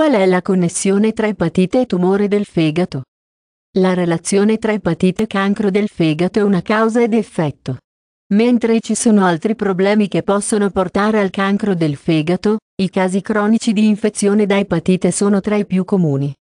Qual è la connessione tra epatite e tumore del fegato? La relazione tra epatite e cancro del fegato è una causa ed effetto. Mentre ci sono altri problemi che possono portare al cancro del fegato, i casi cronici di infezione da epatite sono tra i più comuni.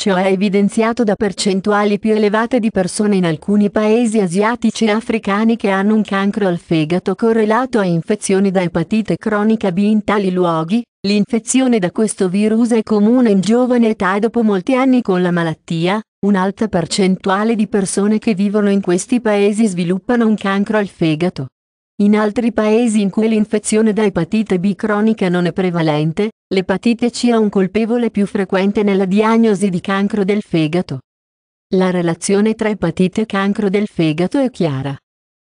Ciò è evidenziato da percentuali più elevate di persone in alcuni paesi asiatici e africani che hanno un cancro al fegato correlato a infezioni da epatite cronica B in tali luoghi, L'infezione da questo virus è comune in giovane età e dopo molti anni con la malattia, un'alta percentuale di persone che vivono in questi paesi sviluppano un cancro al fegato. In altri paesi in cui l'infezione da epatite B cronica non è prevalente, l'epatite C è un colpevole più frequente nella diagnosi di cancro del fegato. La relazione tra epatite e cancro del fegato è chiara.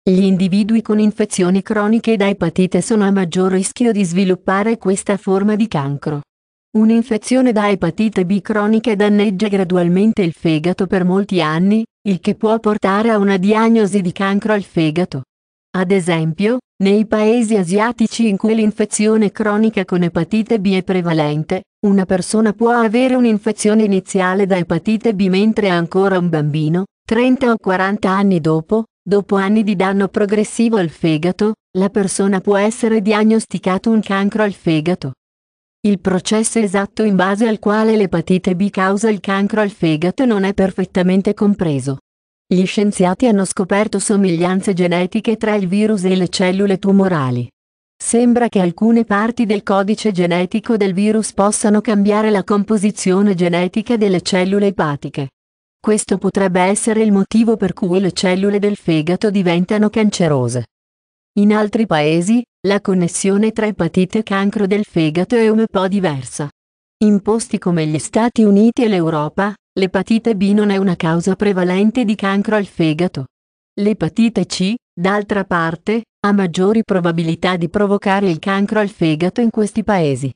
Gli individui con infezioni croniche da epatite sono a maggior rischio di sviluppare questa forma di cancro. Un'infezione da epatite B cronica danneggia gradualmente il fegato per molti anni, il che può portare a una diagnosi di cancro al fegato. Ad esempio, nei paesi asiatici in cui l'infezione cronica con epatite B è prevalente, una persona può avere un'infezione iniziale da epatite B mentre è ancora un bambino, 30 o 40 anni dopo, Dopo anni di danno progressivo al fegato, la persona può essere diagnosticato un cancro al fegato. Il processo esatto in base al quale l'epatite B causa il cancro al fegato non è perfettamente compreso. Gli scienziati hanno scoperto somiglianze genetiche tra il virus e le cellule tumorali. Sembra che alcune parti del codice genetico del virus possano cambiare la composizione genetica delle cellule epatiche. Questo potrebbe essere il motivo per cui le cellule del fegato diventano cancerose. In altri paesi, la connessione tra epatite e cancro del fegato è un po' diversa. In posti come gli Stati Uniti e l'Europa, l'epatite B non è una causa prevalente di cancro al fegato. L'epatite C, d'altra parte, ha maggiori probabilità di provocare il cancro al fegato in questi paesi.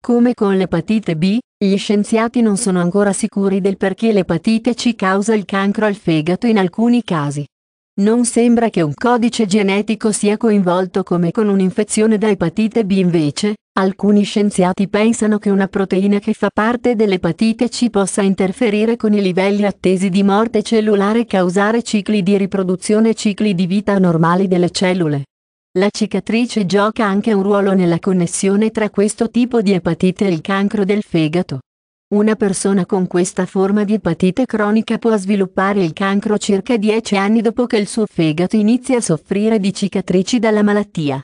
Come con l'epatite B, gli scienziati non sono ancora sicuri del perché l'epatite C causa il cancro al fegato in alcuni casi. Non sembra che un codice genetico sia coinvolto come con un'infezione da epatite B invece, alcuni scienziati pensano che una proteina che fa parte dell'epatite C possa interferire con i livelli attesi di morte cellulare e causare cicli di riproduzione e cicli di vita anormali delle cellule. La cicatrice gioca anche un ruolo nella connessione tra questo tipo di epatite e il cancro del fegato. Una persona con questa forma di epatite cronica può sviluppare il cancro circa 10 anni dopo che il suo fegato inizia a soffrire di cicatrici dalla malattia.